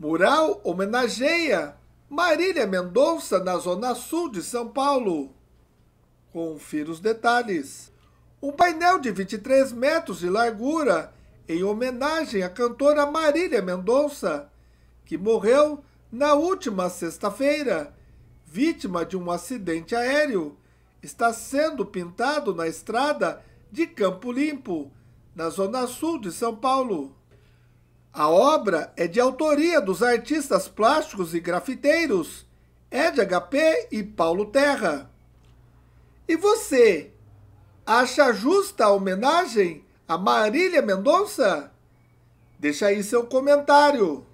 Mural homenageia Marília Mendonça na Zona Sul de São Paulo. Confira os detalhes. Um painel de 23 metros de largura em homenagem à cantora Marília Mendonça, que morreu na última sexta-feira, vítima de um acidente aéreo, está sendo pintado na estrada de Campo Limpo, na zona sul de São Paulo. A obra é de autoria dos artistas plásticos e grafiteiros Ed HP e Paulo Terra. E você acha justa a homenagem a Marília Mendonça? Deixa aí seu comentário.